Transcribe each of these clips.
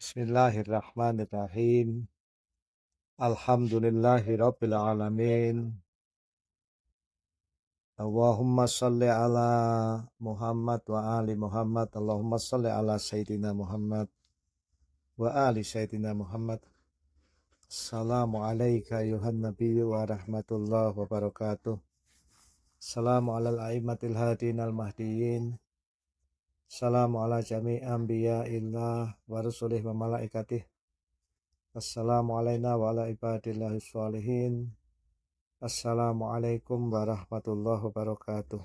Bismillahirrahmanirrahim. Alhamdulillahi Rabbil Alamin. Allahumma salli ala Muhammad wa ali Muhammad. Allahumma salli ala Sayyidina Muhammad wa ali Sayyidina Muhammad. Assalamu alayka ayuhan nabiyyu wa rahmatullahi wa barakatuh. Assalamu alal aimatil hadin Assalamu ala jami ambiya illa wa rasulih wa malaikatih. Assalamu alayna wa ala ibadillahi sholihin. Assalamualaikum warahmatullahi wabarakatuh.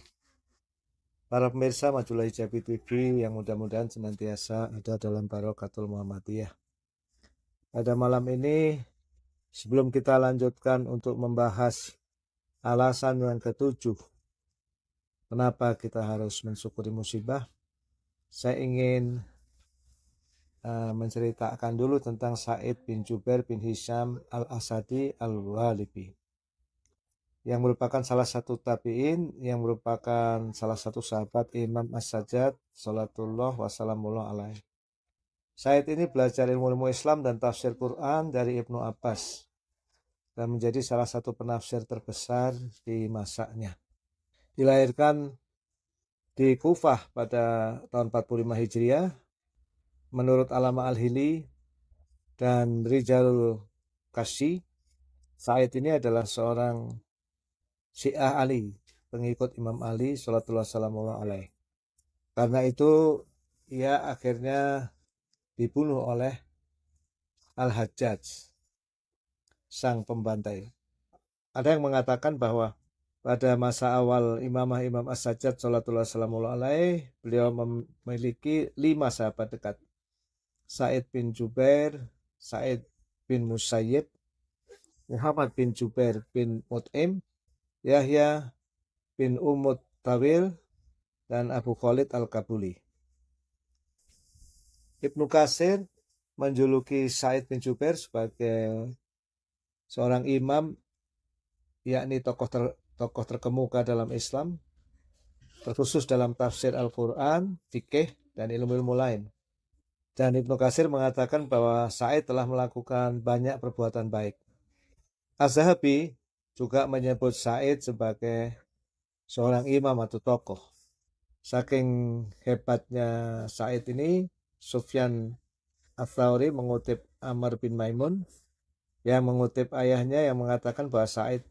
Para pemirsa Majulah Hijabi TV yang mudah-mudahan senantiasa ada dalam Barokatul Muhammadiyah. Pada malam ini, sebelum kita lanjutkan untuk membahas alasan yang ketujuh, kenapa kita harus mensyukuri musibah, saya ingin uh, menceritakan dulu tentang Said bin Jubair bin Hisham al-Asadi al-Walibi yang merupakan salah satu tabi'in yang merupakan salah satu sahabat Imam As-Sajjad salatullah wasalamullah alaih. Said ini belajar ilmu-ilmu Islam dan tafsir Quran dari Ibnu Abbas dan menjadi salah satu penafsir terbesar di masanya. Dilahirkan di Kufah pada tahun 45 Hijriah menurut Alama Al-Hili dan Rijalul Kashi Said ini adalah seorang Syiah Ali pengikut Imam Ali Salatullah alaihi. Alaih karena itu ia akhirnya dibunuh oleh Al-Hajjaj sang pembantai ada yang mengatakan bahwa pada masa awal Imamah Imam As-Sajjad Salatullah Salamullah Alaih, beliau memiliki lima sahabat dekat. Said bin Jubair, Said bin Musayyib, Muhammad bin Jubair bin Mut'im, Yahya bin Umut Tawil, dan Abu Khalid Al-Kabuli. Ibnu Kasir menjuluki Said bin Jubair sebagai seorang imam yakni tokoh ter, tokoh terkemuka dalam Islam, terkhusus dalam tafsir Al-Quran, fikih, dan ilmu-ilmu lain. Dan Ibnu Kasir mengatakan bahwa Said telah melakukan banyak perbuatan baik. Az-Zahabi juga menyebut Said sebagai seorang imam atau tokoh. Saking hebatnya Said ini, Sufyan thawri mengutip Amr bin Maimun yang mengutip ayahnya yang mengatakan bahwa Said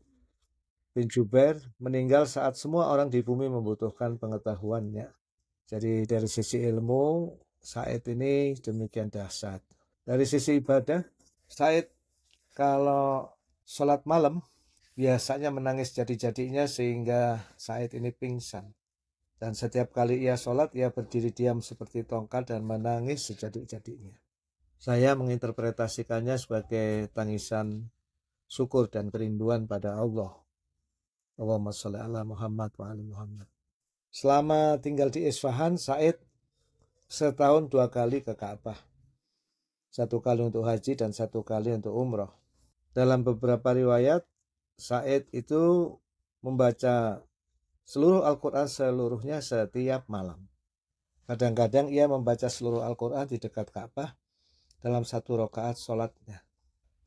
bin Jubair meninggal saat semua orang di bumi membutuhkan pengetahuannya. Jadi dari sisi ilmu, Said ini demikian dahsyat. Dari sisi ibadah, Said kalau sholat malam biasanya menangis jadi-jadinya sehingga Said ini pingsan. Dan setiap kali ia sholat, ia berdiri diam seperti tongkat dan menangis sejadi-jadinya. Saya menginterpretasikannya sebagai tangisan syukur dan kerinduan pada Allah Allahumma sholli ala Muhammad wa ali Muhammad. Selama tinggal di Isfahan, Said setahun dua kali ke Ka'bah. Satu kali untuk haji dan satu kali untuk umroh. Dalam beberapa riwayat, Said itu membaca seluruh Al-Quran seluruhnya setiap malam. Kadang-kadang ia membaca seluruh Al-Quran di dekat Ka'bah dalam satu rokaat sholatnya.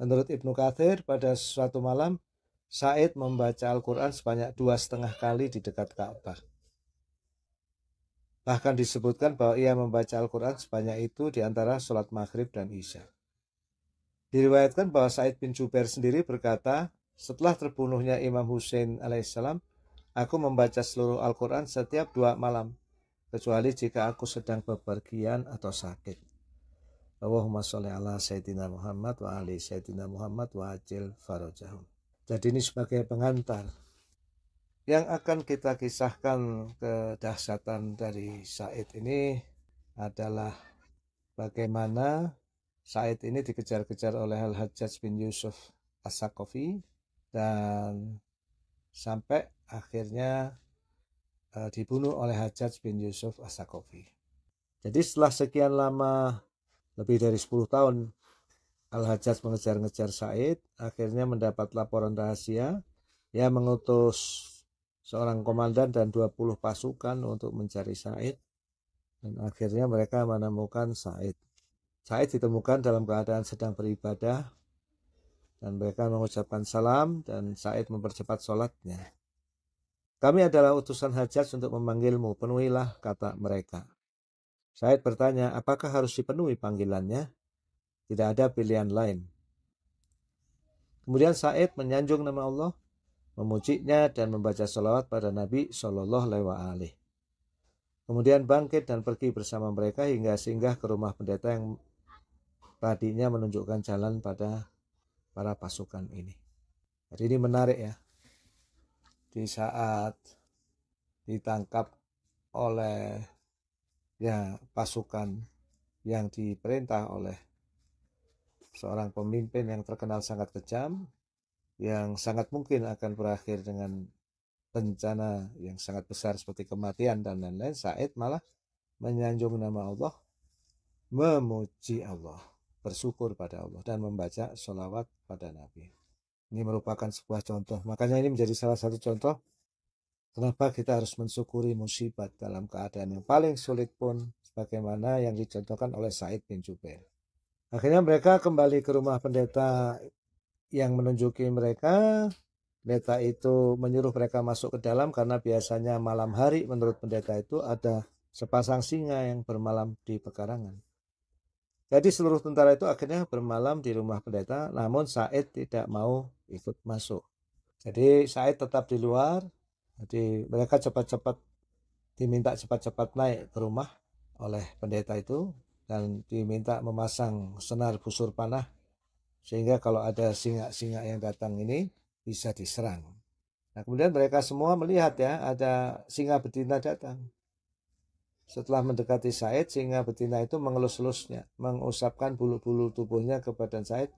Menurut Ibnu Kathir, pada suatu malam Said membaca Al-Quran sebanyak dua setengah kali di dekat Ka'bah. Bahkan disebutkan bahwa ia membaca Al-Quran sebanyak itu di antara sholat maghrib dan isya. Diriwayatkan bahwa Said bin Jubair sendiri berkata, setelah terbunuhnya Imam Hussein alaihissalam, aku membaca seluruh Al-Quran setiap dua malam, kecuali jika aku sedang bepergian atau sakit. Allahumma sholli ala Sayyidina Muhammad wa ali Sayyidina Muhammad wa ajil farajahum. Jadi ini sebagai pengantar yang akan kita kisahkan ke kedahsyatan dari Said ini adalah bagaimana Said ini dikejar-kejar oleh Al-Hajjaj bin Yusuf Asakofi dan sampai akhirnya e, dibunuh oleh Hajjaj bin Yusuf Asakofi Jadi setelah sekian lama lebih dari 10 tahun Al-Hajjaj mengejar-ngejar Said, akhirnya mendapat laporan rahasia. Ia mengutus seorang komandan dan 20 pasukan untuk mencari Said. Dan akhirnya mereka menemukan Said. Said ditemukan dalam keadaan sedang beribadah. Dan mereka mengucapkan salam dan Said mempercepat sholatnya. Kami adalah utusan Hajjaj untuk memanggilmu, penuhilah kata mereka. Said bertanya, apakah harus dipenuhi panggilannya? Tidak ada pilihan lain. Kemudian Said menyanjung nama Allah, memujinya dan membaca salawat pada Nabi Shallallahu Alaihi Kemudian bangkit dan pergi bersama mereka hingga singgah ke rumah pendeta yang tadinya menunjukkan jalan pada para pasukan ini. Jadi ini menarik ya. Di saat ditangkap oleh ya pasukan yang diperintah oleh seorang pemimpin yang terkenal sangat kejam, yang sangat mungkin akan berakhir dengan bencana yang sangat besar seperti kematian dan lain-lain, Said malah menyanjung nama Allah, memuji Allah, bersyukur pada Allah, dan membaca sholawat pada Nabi. Ini merupakan sebuah contoh. Makanya ini menjadi salah satu contoh kenapa kita harus mensyukuri musibat dalam keadaan yang paling sulit pun sebagaimana yang dicontohkan oleh Said bin Jubair. Akhirnya mereka kembali ke rumah pendeta yang menunjuki mereka. Pendeta itu menyuruh mereka masuk ke dalam karena biasanya malam hari menurut pendeta itu ada sepasang singa yang bermalam di pekarangan. Jadi seluruh tentara itu akhirnya bermalam di rumah pendeta, namun Said tidak mau ikut masuk. Jadi Said tetap di luar, jadi mereka cepat-cepat diminta cepat-cepat naik ke rumah oleh pendeta itu dan diminta memasang senar busur panah sehingga kalau ada singa-singa yang datang ini bisa diserang. Nah, kemudian mereka semua melihat ya ada singa betina datang. Setelah mendekati Said, singa betina itu mengelus-elusnya, mengusapkan bulu-bulu tubuhnya ke badan Said,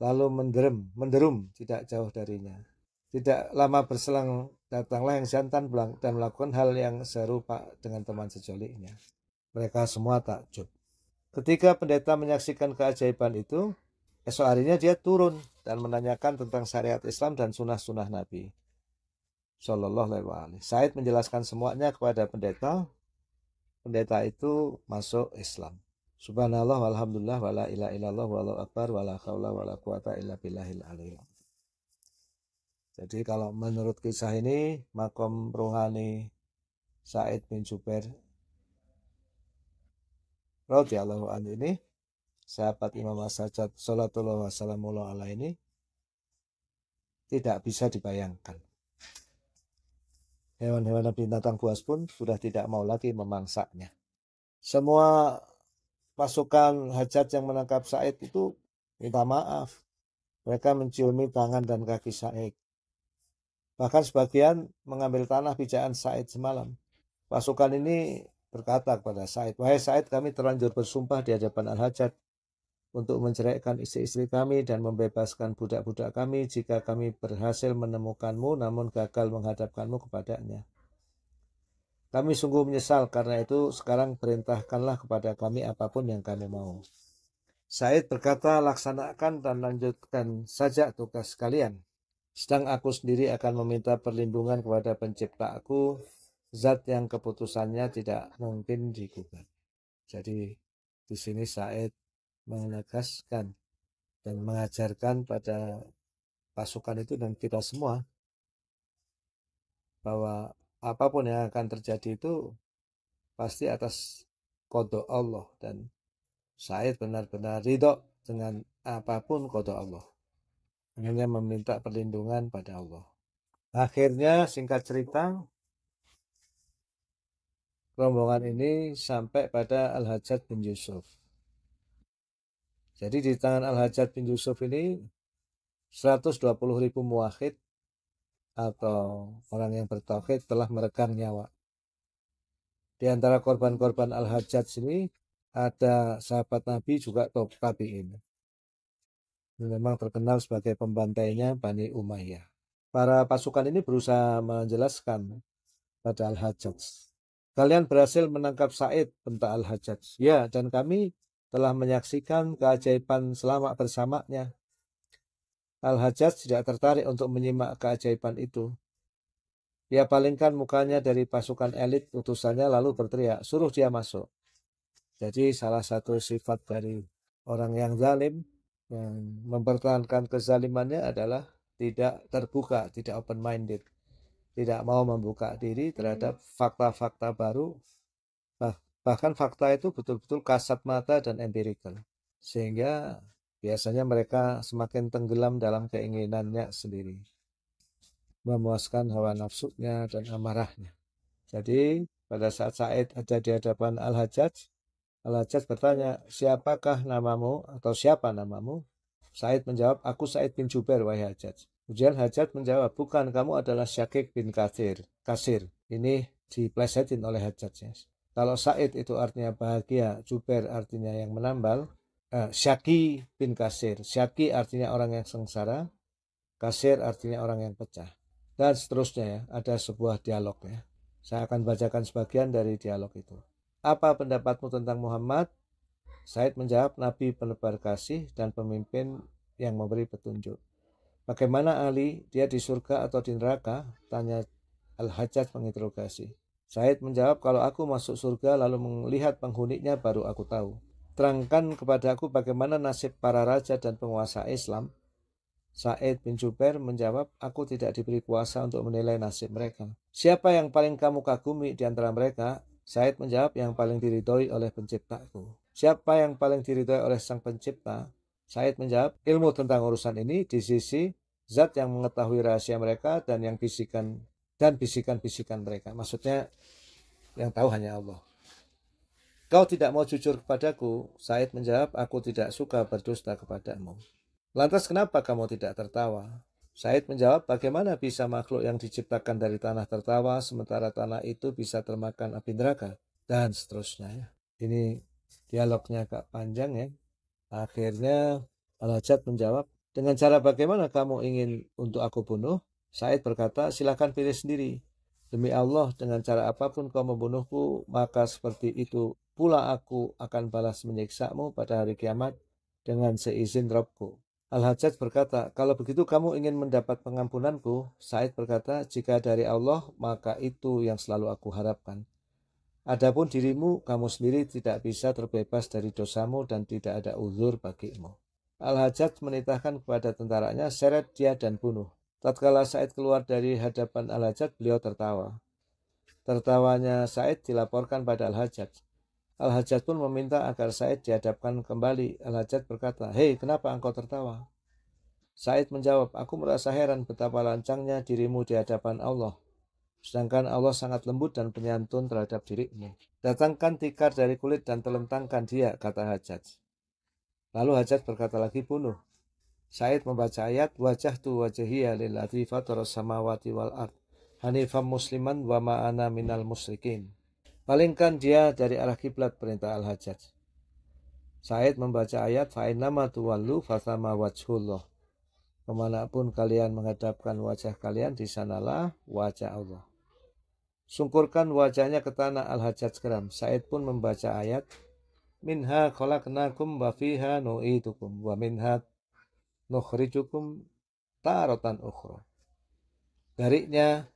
lalu menderum menderum tidak jauh darinya. Tidak lama berselang datanglah yang jantan dan melakukan hal yang serupa dengan teman sejolinya. Mereka semua takjub. Ketika pendeta menyaksikan keajaiban itu, esok harinya dia turun dan menanyakan tentang syariat Islam dan sunnah-sunnah Nabi. Shallallahu alaihi wasallam. Said menjelaskan semuanya kepada pendeta. Pendeta itu masuk Islam. Subhanallah walhamdulillah wala ila illallah wallahu akbar wala haula wala quwata illa billahil Jadi kalau menurut kisah ini makom rohani Said bin Jubair radhiyallahu anhu ini sahabat Imam As-Sajjad sallallahu ala ini tidak bisa dibayangkan. Hewan-hewan binatang buas pun sudah tidak mau lagi memangsaknya Semua pasukan hajat yang menangkap Said itu minta maaf. Mereka menciumi tangan dan kaki Said. Bahkan sebagian mengambil tanah pijakan Said semalam. Pasukan ini berkata kepada Said, Wahai Said, kami terlanjur bersumpah di hadapan Al-Hajat untuk menceraikan istri-istri kami dan membebaskan budak-budak kami jika kami berhasil menemukanmu namun gagal menghadapkanmu kepadanya. Kami sungguh menyesal karena itu sekarang perintahkanlah kepada kami apapun yang kami mau. Said berkata, laksanakan dan lanjutkan saja tugas kalian. Sedang aku sendiri akan meminta perlindungan kepada pencipta aku zat yang keputusannya tidak mungkin digugat. Jadi di sini Said menegaskan dan mengajarkan pada pasukan itu dan kita semua bahwa apapun yang akan terjadi itu pasti atas kodok Allah dan Said benar-benar ridho dengan apapun kodok Allah. Hanya meminta perlindungan pada Allah. Akhirnya singkat cerita rombongan ini sampai pada Al-Hajjaj bin Yusuf. Jadi di tangan Al-Hajjaj bin Yusuf ini 120 ribu muwahid atau orang yang bertauhid telah meregang nyawa. Di antara korban-korban Al-Hajjaj ini ada sahabat Nabi juga top tabiin. Memang terkenal sebagai pembantainya Bani Umayyah. Para pasukan ini berusaha menjelaskan pada Al-Hajjaj Kalian berhasil menangkap Said, bentak Al-Hajjaj. Ya, dan kami telah menyaksikan keajaiban selama bersamanya. Al-Hajjaj tidak tertarik untuk menyimak keajaiban itu. Dia palingkan mukanya dari pasukan elit utusannya lalu berteriak, suruh dia masuk. Jadi salah satu sifat dari orang yang zalim yang mempertahankan kezalimannya adalah tidak terbuka, tidak open minded tidak mau membuka diri terhadap hmm. fakta-fakta baru bah bahkan fakta itu betul-betul kasat mata dan empirikal sehingga biasanya mereka semakin tenggelam dalam keinginannya sendiri memuaskan hawa nafsunya dan amarahnya jadi pada saat Said ada di hadapan Al-Hajjaj Al-Hajjaj bertanya siapakah namamu atau siapa namamu Said menjawab aku Said bin Jubair wahai Hajjaj Kemudian Hajat menjawab, bukan kamu adalah Syakik bin kasir. Kasir. Ini diplesetin oleh Hajat. Kalau Said itu artinya bahagia, Jubair artinya yang menambal, eh, Syaki bin Kasir. Syaki artinya orang yang sengsara, Kasir artinya orang yang pecah. Dan seterusnya ya, ada sebuah dialog ya. Saya akan bacakan sebagian dari dialog itu. Apa pendapatmu tentang Muhammad? Said menjawab, Nabi penebar kasih dan pemimpin yang memberi petunjuk. Bagaimana Ali, dia di surga atau di neraka? Tanya Al-Hajjaj menginterogasi. Said menjawab, kalau aku masuk surga lalu melihat penghuninya baru aku tahu. Terangkan kepada aku bagaimana nasib para raja dan penguasa Islam. Said bin Jubair menjawab, aku tidak diberi kuasa untuk menilai nasib mereka. Siapa yang paling kamu kagumi di antara mereka? Said menjawab, yang paling diridhoi oleh penciptaku. Siapa yang paling diridhoi oleh sang pencipta? Said menjawab, ilmu tentang urusan ini di sisi zat yang mengetahui rahasia mereka dan yang bisikan dan bisikan-bisikan mereka. Maksudnya yang tahu hanya Allah. Kau tidak mau jujur kepadaku? Said menjawab, aku tidak suka berdusta kepadamu. Lantas kenapa kamu tidak tertawa? Said menjawab, bagaimana bisa makhluk yang diciptakan dari tanah tertawa sementara tanah itu bisa termakan api neraka? Dan seterusnya. Ya. Ini dialognya agak panjang ya. Akhirnya eh, Al-Hajjaj menjawab, dengan cara bagaimana kamu ingin untuk aku bunuh? Said berkata, silahkan pilih sendiri. Demi Allah, dengan cara apapun kau membunuhku, maka seperti itu pula aku akan balas menyiksamu pada hari kiamat dengan seizin Robku. Al-Hajjaj berkata, kalau begitu kamu ingin mendapat pengampunanku? Said berkata, jika dari Allah, maka itu yang selalu aku harapkan. Adapun dirimu, kamu sendiri tidak bisa terbebas dari dosamu dan tidak ada uzur bagimu. Al-Hajjaj menitahkan kepada tentaranya, seret dia dan bunuh. Tatkala Said keluar dari hadapan Al-Hajjaj, beliau tertawa. Tertawanya Said dilaporkan pada Al-Hajjaj. Al-Hajjaj pun meminta agar Said dihadapkan kembali. Al-Hajjaj berkata, Hei, kenapa engkau tertawa? Said menjawab, Aku merasa heran betapa lancangnya dirimu di hadapan Allah. Sedangkan Allah sangat lembut dan penyantun terhadap dirimu. Datangkan tikar dari kulit dan telentangkan dia, kata Hajat. Lalu Hajat berkata lagi bunuh. Said membaca ayat wajah tu wajahiyya lillati latifatur samawati wal ard hanifam musliman wa ma'ana minal musrikin. Palingkan dia dari arah kiblat perintah Al-Hajjaj. Said membaca ayat fa'inama tuwallu fathama wajhullah. Kemanapun kalian menghadapkan wajah kalian, di sanalah wajah Allah. Sungkurkan wajahnya ke tanah Al-Hajjaj Keram. Said pun membaca ayat Minha khalaqnakum wa fiha nu'itukum wa minha nukhrijukum tarotan ukhra. Dariknya,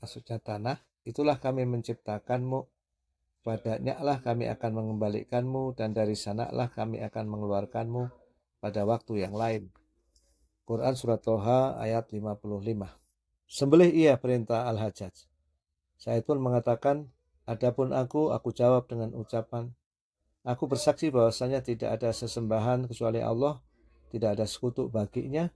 maksudnya tanah, itulah kami menciptakanmu Padanya lah kami akan mengembalikanmu dan dari sanalah kami akan mengeluarkanmu pada waktu yang lain. Quran Surat Toha ayat 55 Sembelih ia perintah Al-Hajjaj. Said pun mengatakan, Adapun aku, aku jawab dengan ucapan, Aku bersaksi bahwasanya tidak ada sesembahan kecuali Allah, tidak ada sekutu baginya,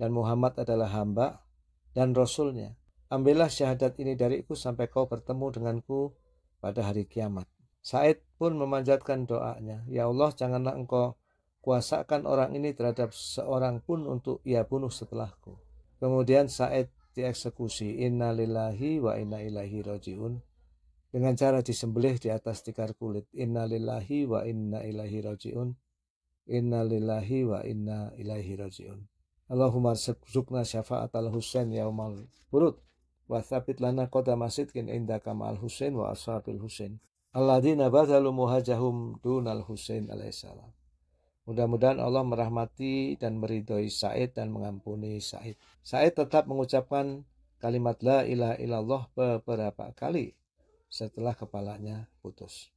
dan Muhammad adalah hamba dan Rasulnya. Ambillah syahadat ini dariku sampai kau bertemu denganku pada hari kiamat. Said pun memanjatkan doanya, Ya Allah janganlah engkau kuasakan orang ini terhadap seorang pun untuk ia bunuh setelahku. Kemudian Said dieksekusi inna lillahi wa inna ilahi rojiun dengan cara disembelih di atas tikar kulit inna lillahi wa inna ilahi rojiun inna lillahi wa inna ilahi rojiun Allahumma zukna syafa'at al-husain yaumal burud wa thabit lana kota masjidkin indaka ma'al husain wa ashabil husain alladina badalu muhajahum dunal husain alaihissalam Mudah-mudahan Allah merahmati dan meridhoi Said dan mengampuni Said. Said tetap mengucapkan kalimat la ilaha illallah beberapa kali setelah kepalanya putus.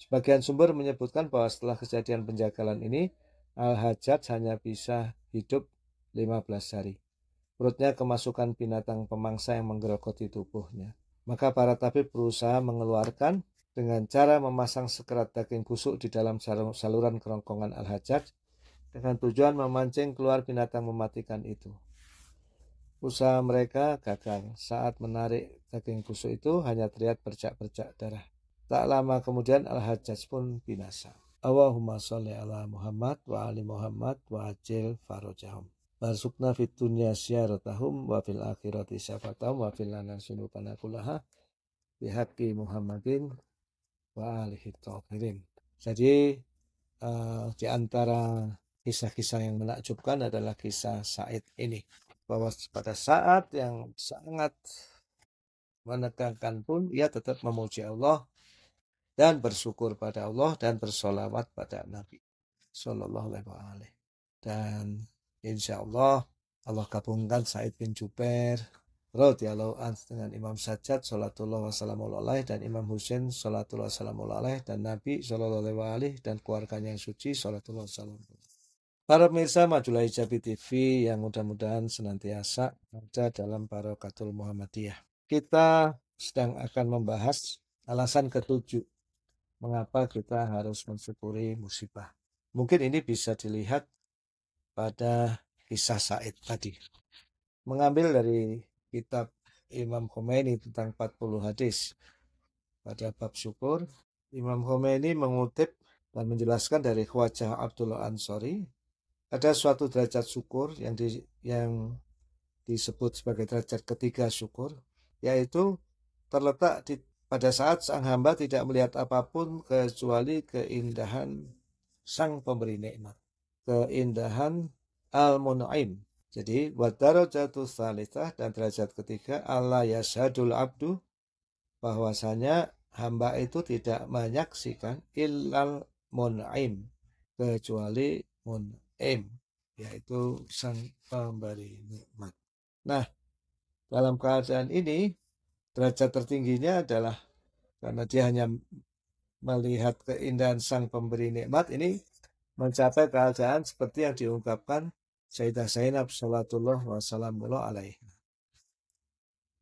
Sebagian sumber menyebutkan bahwa setelah kejadian penjagalan ini, Al-Hajjaj hanya bisa hidup 15 hari. Perutnya kemasukan binatang pemangsa yang menggerogoti tubuhnya. Maka para tabib berusaha mengeluarkan dengan cara memasang sekerat daging busuk di dalam saluran kerongkongan al-hajjaj dengan tujuan memancing keluar binatang mematikan itu. Usaha mereka gagal. Saat menarik daging busuk itu hanya terlihat bercak-bercak darah. Tak lama kemudian al-hajjaj pun binasa. Allahumma sholli ala Muhammad wa ali Muhammad wa ajil farojahum. Barsukna fit dunya syaratahum wa fil akhirati syafatahum wa fil lana sunubana Muhammadin Walhitofirin. Jadi uh, di antara kisah-kisah yang menakjubkan adalah kisah Said ini. Bahwa pada saat yang sangat menegangkan pun ia tetap memuji Allah dan bersyukur pada Allah dan bersolawat pada Nabi Shallallahu Alaihi Wasallam. Dan insya Allah Allah gabungkan Said bin Jubair radhiyallahu anhu dengan Imam Sajjad sallallahu wasallam dan Imam Husain sallallahu wasallam dan Nabi sallallahu alaihi dan keluarganya yang suci sallallahu wasallam. Para pemirsa Majulah Hijabi TV yang mudah-mudahan senantiasa ada dalam Barokatul Muhammadiyah. Kita sedang akan membahas alasan ketujuh mengapa kita harus mensyukuri musibah. Mungkin ini bisa dilihat pada kisah Said tadi. Mengambil dari kitab Imam Khomeini tentang 40 hadis. Pada bab syukur, Imam Khomeini mengutip dan menjelaskan dari Khwajah Abdullah Ansori, ada suatu derajat syukur yang di, yang disebut sebagai derajat ketiga syukur, yaitu terletak di, pada saat sang hamba tidak melihat apapun kecuali keindahan sang pemberi nikmat, keindahan al-mun'im, jadi jatuh salisah dan derajat ketiga Allah yasyadul abdu bahwasanya hamba itu tidak menyaksikan illal mun'im kecuali mun'im yaitu sang pemberi nikmat. Nah, dalam keadaan ini derajat tertingginya adalah karena dia hanya melihat keindahan sang pemberi nikmat ini mencapai keadaan seperti yang diungkapkan Sayyidah Zainab sallallahu wa salamullah alaihi.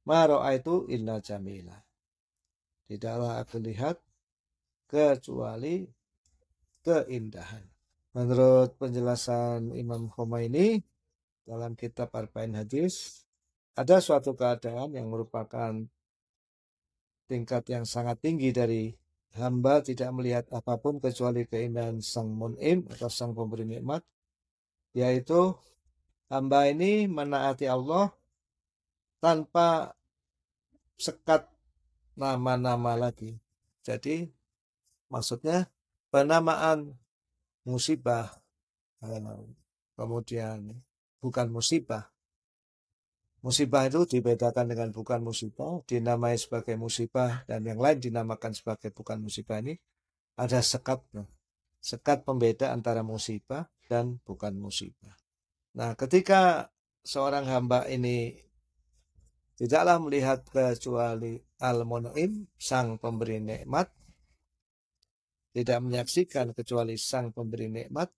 Maro'a itu indah jamila. Tidaklah aku lihat kecuali keindahan. Menurut penjelasan Imam Khomeini dalam kitab Arba'in Hadis, ada suatu keadaan yang merupakan tingkat yang sangat tinggi dari hamba tidak melihat apapun kecuali keindahan sang mun'im atau sang pemberi nikmat yaitu hamba ini menaati Allah tanpa sekat nama-nama lagi. Jadi maksudnya penamaan musibah eh, kemudian bukan musibah musibah itu dibedakan dengan bukan musibah dinamai sebagai musibah dan yang lain dinamakan sebagai bukan musibah ini ada sekatnya sekat pembeda antara musibah dan bukan musibah. Nah, ketika seorang hamba ini tidaklah melihat kecuali Al-Munim, sang pemberi nikmat, tidak menyaksikan kecuali sang pemberi nikmat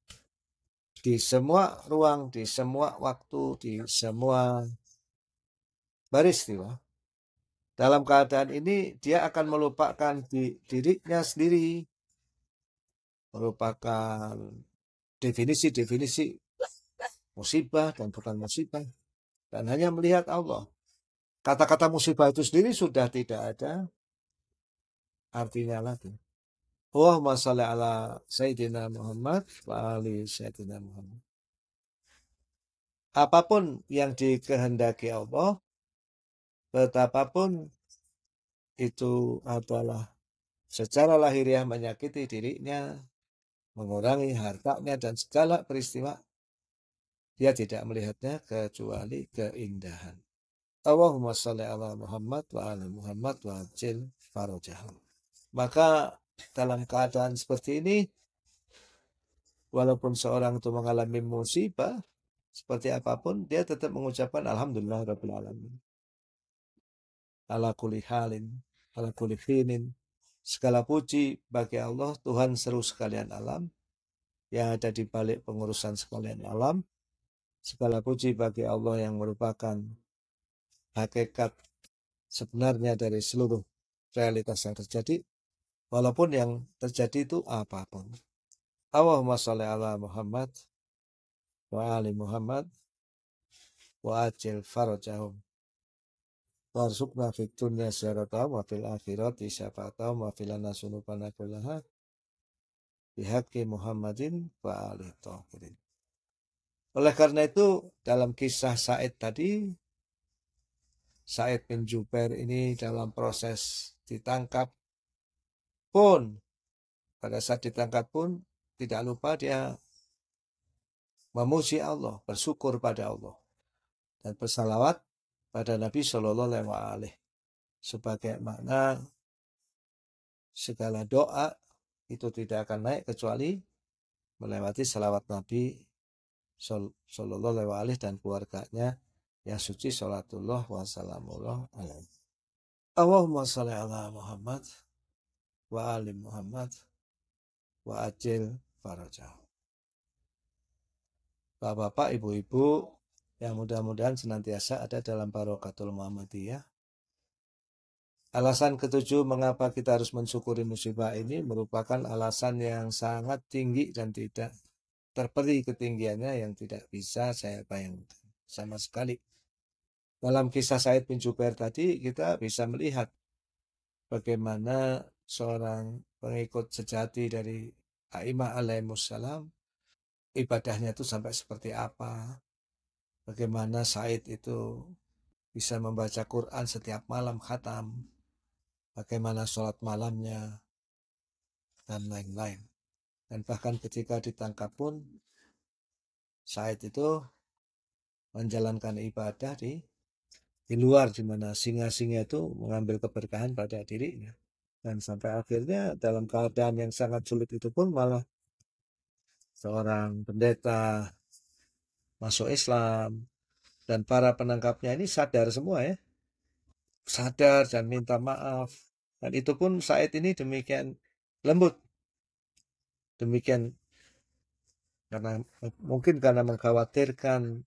di semua ruang, di semua waktu, di semua baris, tiwa. Dalam keadaan ini dia akan melupakan di dirinya sendiri, merupakan definisi-definisi musibah dan bukan musibah dan hanya melihat Allah. Kata-kata musibah itu sendiri sudah tidak ada artinya lagi. Allahumma salli ala Sayyidina Muhammad wa ali Sayyidina Muhammad. Apapun yang dikehendaki Allah, betapapun itu adalah secara lahiriah menyakiti dirinya, mengurangi hartanya dan segala peristiwa dia tidak melihatnya kecuali keindahan. Allahumma salli ala Muhammad wa ala Muhammad wa jil farajahum. Maka dalam keadaan seperti ini, walaupun seorang itu mengalami musibah, seperti apapun, dia tetap mengucapkan Alhamdulillah Rabbil Alamin. Ala kulli halin, ala kulli Segala puji bagi Allah, Tuhan seru sekalian alam, yang ada di balik pengurusan sekalian alam. Segala puji bagi Allah yang merupakan hakikat sebenarnya dari seluruh realitas yang terjadi, walaupun yang terjadi itu apapun. Allahumma salli ala Muhammad wa ali Muhammad wa ajil farajahum warzuqna nafik tunya syarata wa fil akhirati syafata wa fil anasunu kullaha bihaqqi Muhammadin wa alih tahirin. Oleh karena itu dalam kisah Said tadi Said bin Jubair ini dalam proses ditangkap pun pada saat ditangkap pun tidak lupa dia memuji Allah, bersyukur pada Allah dan bersalawat pada Nabi Shallallahu Alaihi Wasallam sebagai makna segala doa itu tidak akan naik kecuali melewati salawat Nabi Shallallahu Alaihi Wasallam dan keluarganya yang suci Salatullah salamullah alaihi. Allahumma salli ala Muhammad wa ali Muhammad wa ajil farajah. Bapak-bapak, ibu-ibu, Ya mudah-mudahan senantiasa ada dalam barokatul Muhammadiyah. Alasan ketujuh mengapa kita harus mensyukuri musibah ini merupakan alasan yang sangat tinggi dan tidak terperi ketinggiannya yang tidak bisa saya bayangkan sama sekali. Dalam kisah Said bin Jubair tadi kita bisa melihat bagaimana seorang pengikut sejati dari Aimah alaihi salam ibadahnya itu sampai seperti apa, bagaimana Said itu bisa membaca Quran setiap malam khatam, bagaimana sholat malamnya, dan lain-lain. Dan bahkan ketika ditangkap pun, Said itu menjalankan ibadah di di luar di mana singa-singa itu mengambil keberkahan pada dirinya dan sampai akhirnya dalam keadaan yang sangat sulit itu pun malah seorang pendeta masuk Islam dan para penangkapnya ini sadar semua ya sadar dan minta maaf dan itu pun Said ini demikian lembut demikian karena mungkin karena mengkhawatirkan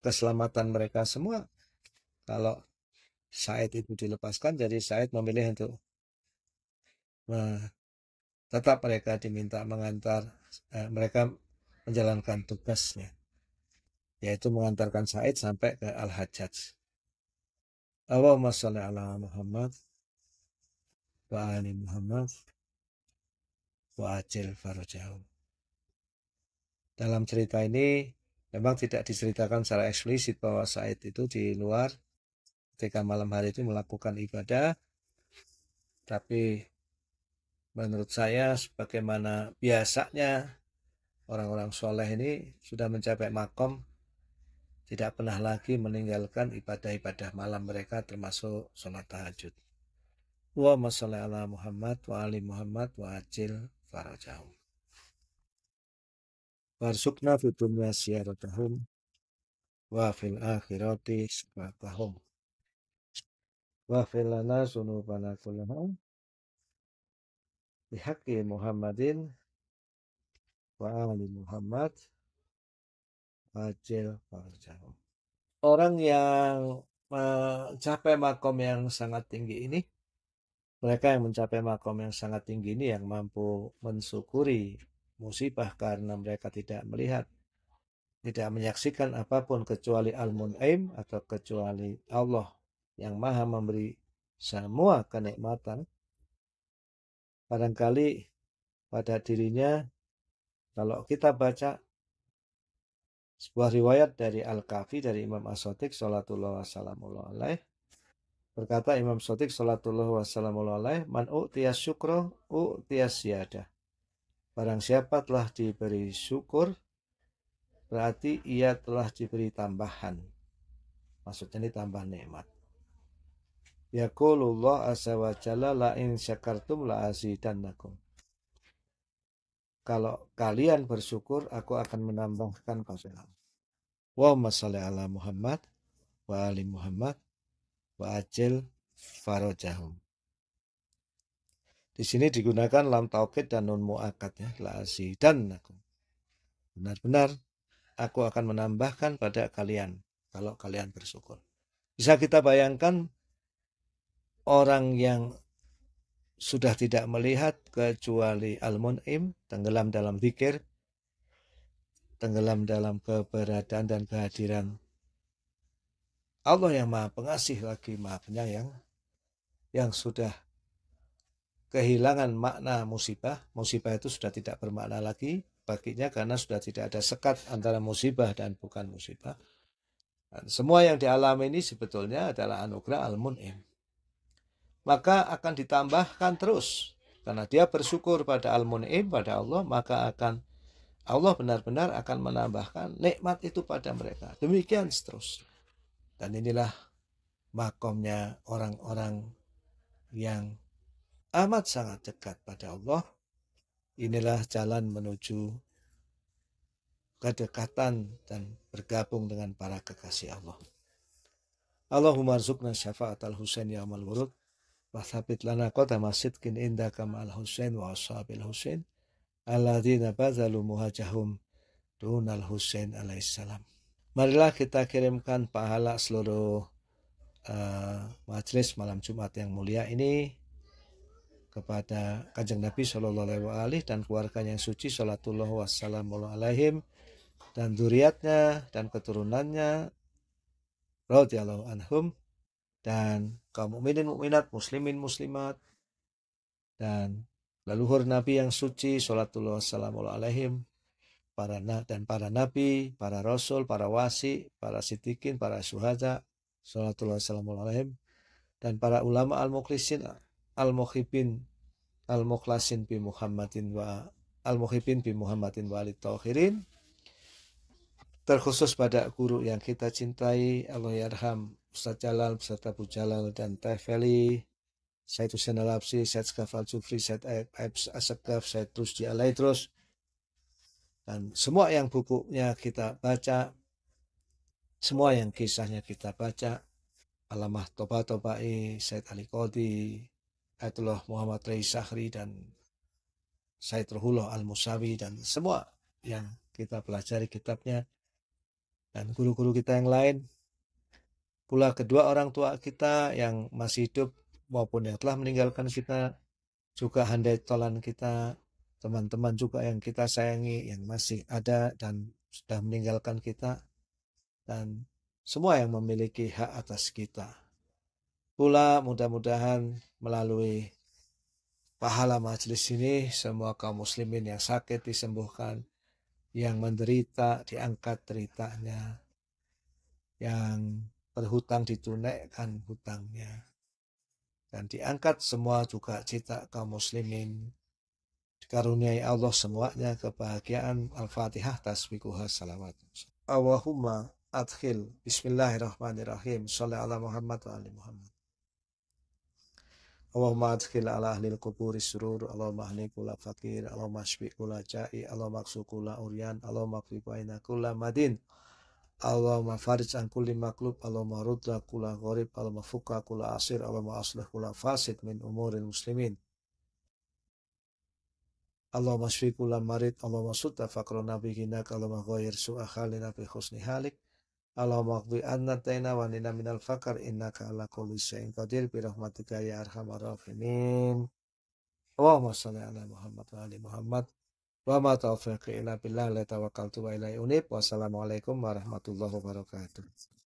keselamatan mereka semua kalau Said itu dilepaskan jadi Said memilih untuk nah, tetap mereka diminta mengantar eh, mereka menjalankan tugasnya yaitu mengantarkan Said sampai ke Al-Hajjaj. Allahumma masalah ala Muhammad wa ali Muhammad wa ajil farajahu. Dalam cerita ini memang tidak diceritakan secara eksplisit bahwa Said itu di luar ketika malam hari itu melakukan ibadah tapi menurut saya sebagaimana biasanya orang-orang soleh ini sudah mencapai makom tidak pernah lagi meninggalkan ibadah-ibadah malam mereka termasuk sholat tahajud. Allahumma sholli ala Muhammad wa ali Muhammad wa ajil farajahum. Warsukna fi dunya siyaratahum wa fil akhirati sabatahum. Wa fil lana sunubana kullaha bihaqqi Muhammadin wa ali Muhammad Majel Farjal. Orang yang eh, mencapai makom yang sangat tinggi ini, mereka yang mencapai makom yang sangat tinggi ini yang mampu mensyukuri musibah karena mereka tidak melihat, tidak menyaksikan apapun kecuali Al-Mun'im atau kecuali Allah yang maha memberi semua kenikmatan. Barangkali pada dirinya, kalau kita baca sebuah riwayat dari Al-Kafi dari Imam As-Sotik Salatullah Wassalamualaihi alaih Berkata Imam Sotik Salatullah Wassalamualaihi alaih Man u'tiyas syukro u'tiyas siyadah Barang siapa telah diberi syukur Berarti ia telah diberi tambahan Maksudnya ini tambah nikmat azza wa la in syakartum la azidannakum kalau kalian bersyukur, aku akan menambahkan kalian. Allahumma salli ala Muhammad wa ali Muhammad wa ajil farojahum. Di sini digunakan lam taukid dan nun muakat ya, la dan aku. Benar-benar aku akan menambahkan pada kalian kalau kalian bersyukur. Bisa kita bayangkan orang yang sudah tidak melihat kecuali al-mun'im, tenggelam dalam zikir, tenggelam dalam keberadaan dan kehadiran Allah yang maha pengasih lagi maha penyayang yang sudah kehilangan makna musibah. Musibah itu sudah tidak bermakna lagi baginya karena sudah tidak ada sekat antara musibah dan bukan musibah. Dan semua yang dialami ini sebetulnya adalah anugerah al-mun'im maka akan ditambahkan terus karena dia bersyukur pada Al-Mun'im pada Allah maka akan Allah benar-benar akan menambahkan nikmat itu pada mereka demikian seterusnya dan inilah makomnya orang-orang yang amat sangat dekat pada Allah inilah jalan menuju kedekatan dan bergabung dengan para kekasih Allah Allahumma rizukna syafa'at al-Husain ya wurud وثبت لنا قدم صدق عندك مع الحسين وأصحاب الحسين الذين بذلوا مهاجهم دون الحسين salam Marilah kita kirimkan pahala seluruh uh, eh, majelis malam Jumat yang mulia ini kepada Kanjeng Nabi Shallallahu Alaihi dan keluarganya yang suci Salatullah Wassalamu Alaihim dan duriatnya dan keturunannya radhiyallahu anhum dan kaum mukminin mukminat, muslimin muslimat dan leluhur nabi yang suci salatullah wassalamu alaihim para dan para nabi, para rasul, para wasi, para sitikin, para suhada salatullah wassalamu alaihim dan para ulama al muklisin al-mukhibin al-mukhlasin bi Muhammadin wa al-mukhibin bi Muhammadin wa alit terkhusus pada guru yang kita cintai Allah yarham Ustaz Jalal beserta Bu Jalal dan Teh Feli, Said Hussein Alapsi, Said Skaf Al Jufri, Said Aib Asakaf, Said terus dialai terus. Dan semua yang bukunya kita baca, semua yang kisahnya kita baca, Alamah Toba Tobai, Said Ali Qadi, Ayatullah Muhammad Rai Sahri, dan Said Ruhullah Al-Musawi, dan semua yang kita pelajari kitabnya, dan guru-guru kita yang lain, pula kedua orang tua kita yang masih hidup maupun yang telah meninggalkan kita, juga handai tolan kita, teman-teman juga yang kita sayangi, yang masih ada dan sudah meninggalkan kita, dan semua yang memiliki hak atas kita. Pula mudah-mudahan melalui pahala majelis ini, semua kaum muslimin yang sakit disembuhkan, yang menderita diangkat deritanya, yang berhutang ditunaikan hutangnya. Dan diangkat semua juga cita kaum muslimin. Dikaruniai Allah semuanya kebahagiaan Al-Fatihah tasbikuha salawat. Allahumma adkhil bismillahirrahmanirrahim. Salli ala Muhammad wa ali Muhammad. Allahumma adkhil ala ahli kuburi surur Allahumma ahli kula fakir Allahumma ashbi kula jai Allahumma kula uryan Allahumma kula madin Allahumma farij an kulli maklub, Allahumma rudda kula gharib, Allahumma fuka kula asir, Allahumma aslih kula fasid min umuril muslimin. Allahumma shfi kula marid, Allahumma sutta nabi bihinak, Allahumma ghoyir su'a khali nabi khusni halik, Allahumma qbi anna tayna wa nina minal fakar innaka ala kulli syai'in qadir bi rahmatika ya arhamar rahimin. Allahumma salli ala Muhammad wa ali Muhammad. Wa ma taufiqi illa billah la tawakkaltu wa ilaihi unib. Wassalamualaikum warahmatullahi wabarakatuh.